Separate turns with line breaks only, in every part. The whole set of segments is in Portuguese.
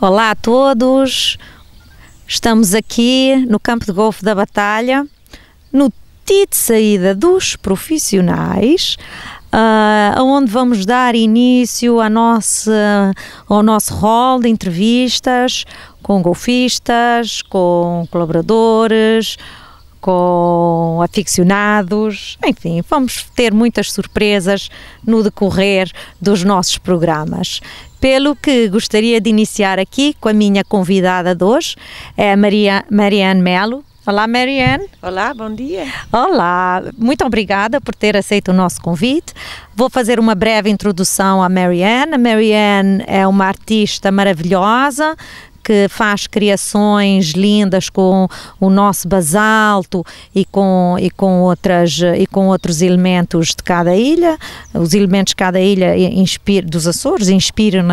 Olá a todos, estamos aqui no campo de golfe da Batalha, no ti de saída dos profissionais, uh, ah, onde vamos dar início à nossa, ao nosso rol de entrevistas com golfistas, com colaboradores, com aficionados, enfim, vamos ter muitas surpresas no decorrer dos nossos programas. Pelo que gostaria de iniciar aqui com a minha convidada de hoje, é Maria, Marianne Melo, Olá, Marianne.
Olá, bom dia.
Olá, muito obrigada por ter aceito o nosso convite. Vou fazer uma breve introdução à Marianne. A Marianne é uma artista maravilhosa, que faz criações lindas com o nosso basalto e com, e com, outras, e com outros elementos de cada ilha. Os elementos de cada ilha inspira, dos Açores inspiram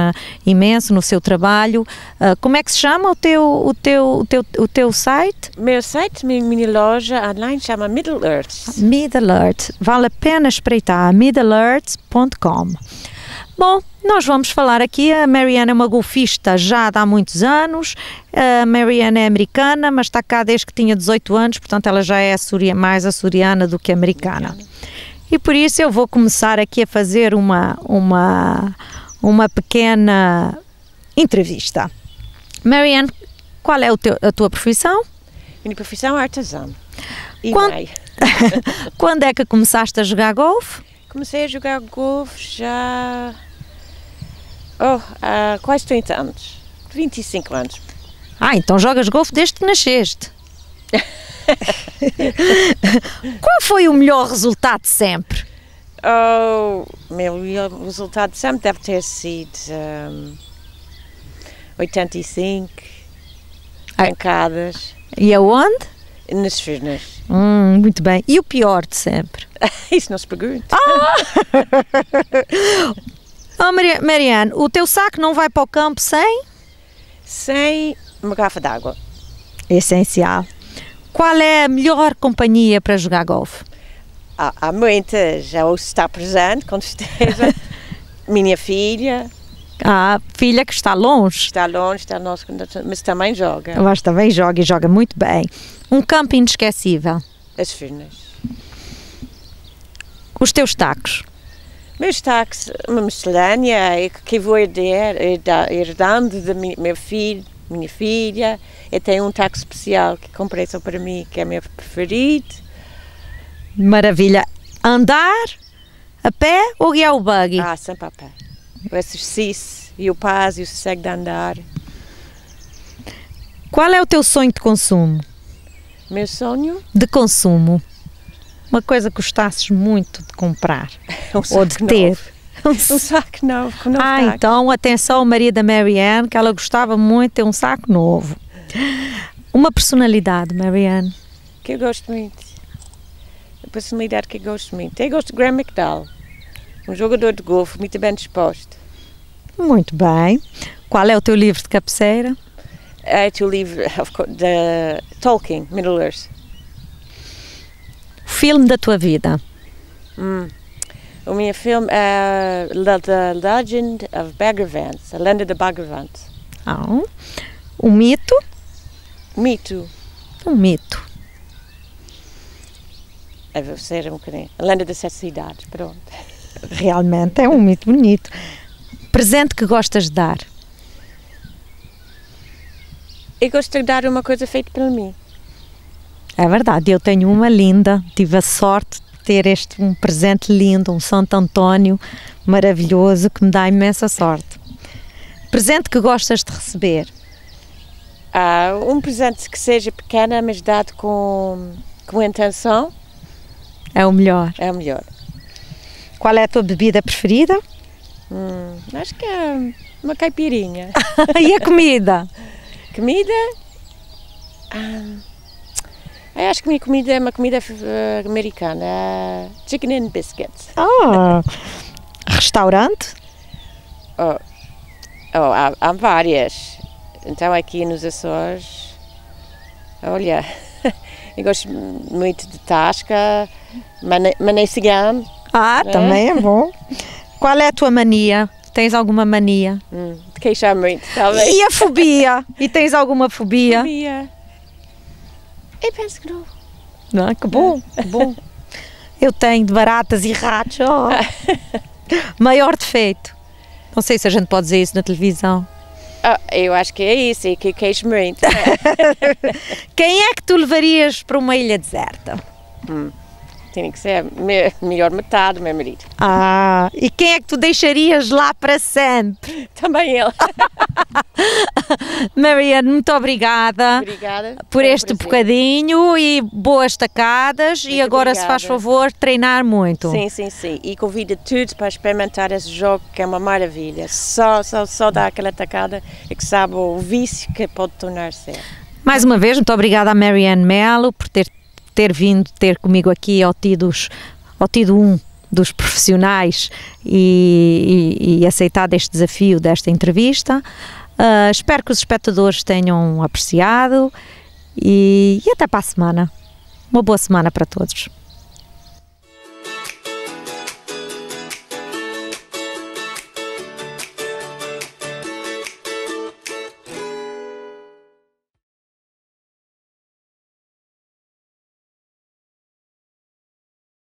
imenso no seu trabalho. Uh, como é que se chama o teu, o teu, o teu, o teu site?
Meu site, minha mini loja online chama Middle Earth.
Middle Earth. Vale a pena espreitar middleearth.com.
Bom, nós vamos falar aqui. A Mariana é uma
golfista já há muitos anos. A Mariana é americana, mas está cá desde que tinha 18 anos, portanto, ela já é açuria, mais açoriana do que americana. E por isso eu vou começar aqui a fazer uma, uma, uma pequena entrevista. Marianne, qual é teu, a tua profissão?
Minha profissão é artesã.
E quando, quando é que começaste a jogar golfe?
Comecei a jogar golfe já Oh, há quase 30 anos. 25 anos.
Ah, então jogas golfe desde que nasceste. Qual foi o melhor resultado sempre?
Oh, meu melhor resultado sempre deve ter sido um, 85 ah. pancadas.
E aonde?
Nas Firnas.
Hum, muito bem. E o pior de sempre?
Isso não se pergunta. Ah!
Oh, Mariane, o teu saco não vai para o campo
sem? Sem uma garrafa d'água.
Essencial. Qual é a melhor companhia para jogar golfe?
Ah, há, há muitas, já ouço estar presente, com certeza. Minha filha, a filha que está longe. Está longe, está longe, mas também joga. Mas
também joga e joga muito bem. Um campo inesquecível.
As Furnas.
Os teus tacos
destaques, uma miscelânea que vou herdar, herdando da minha, meu filho, minha filha. Eu tenho um taco especial que comprei só para mim, que é meu preferido. Maravilha. Andar a pé ou guiar o buggy? Ah, sempre a pé. O exercício e o paz e o sossego de andar.
Qual é o teu sonho de consumo?
Meu sonho?
De consumo uma coisa que gostasses muito de comprar é um ou de ter. Novo.
É um, saco novo. Um novo ah, saco.
então atenção Maria da Marianne, que ela gostava muito de é ter um saco novo. Uma personalidade, Marianne.
Que eu gosto muito. A personalidade que eu gosto muito. Eu gosto de Graham McDowell, um jogador de golfe muito bem disposto.
Muito bem. Qual é o teu livro de cabeceira?
É o teu livro de Tolkien, Middle Earth
filme da tua vida?
Hum. O meu filme é The Legend of Bagavant, A Lenda de Bagavant.
Ah, Um mito? Mito. Um mito.
Eu é, vou ser um bocadinho. A Lenda das Sete Cidades, pronto.
Realmente é um mito bonito. Presente que gostas de dar?
Eu gosto de dar uma coisa feita por mim.
É verdade, eu tenho uma linda, tive a sorte de ter este um presente lindo, um Santo António maravilhoso que me dá imensa sorte. Presente que
gostas de receber? Ah, um presente que seja pequena, mas dado com, com intenção. É o melhor. É o melhor.
Qual é a tua bebida preferida?
Hum, acho que é uma caipirinha. e a comida? comida? Ah eu é, acho que minha comida é uma comida eh, americana, é chicken and biscuits. Ah, restaurante? Oh, oh há, há, várias. Então aqui nos Açores, olha, eu gosto muito de tasca, mané cigano. Ah, é? também é bom. Qual é a tua mania? Tens alguma mania? Hum, de queixar muito,
talvez. E a fobia? e tens alguma fobia? Fobia.
Eu penso que não.
Não, é? que bom, é. que bom. Eu tenho de baratas e ratos. Oh. Maior defeito. Não sei se a gente pode dizer isso na televisão.
Ah, eu acho que é isso, é que queixo muito. Quem é que tu levarias para uma ilha deserta? Hum. Tinha que ser me, melhor metade do meu marido.
Ah, e quem é que tu deixarias lá para sempre? Também ele. Marianne muito obrigada, obrigada por este um bocadinho
e boas tacadas. e agora, obrigada. se faz favor, treinar muito. Sim, sim, sim. E convido todos para experimentar esse jogo que é uma maravilha. Só, só, só dá aquela tacada e é que sabe o vício que pode tornar-se.
Mais uma vez, muito obrigada a Marianne Melo por ter ter vindo ter comigo aqui ao Tidos, ao Tido um dos profissionais e, e, e aceitado este desafio desta entrevista. Uh, espero que os espectadores tenham apreciado e, e até para a semana. Uma boa semana para todos.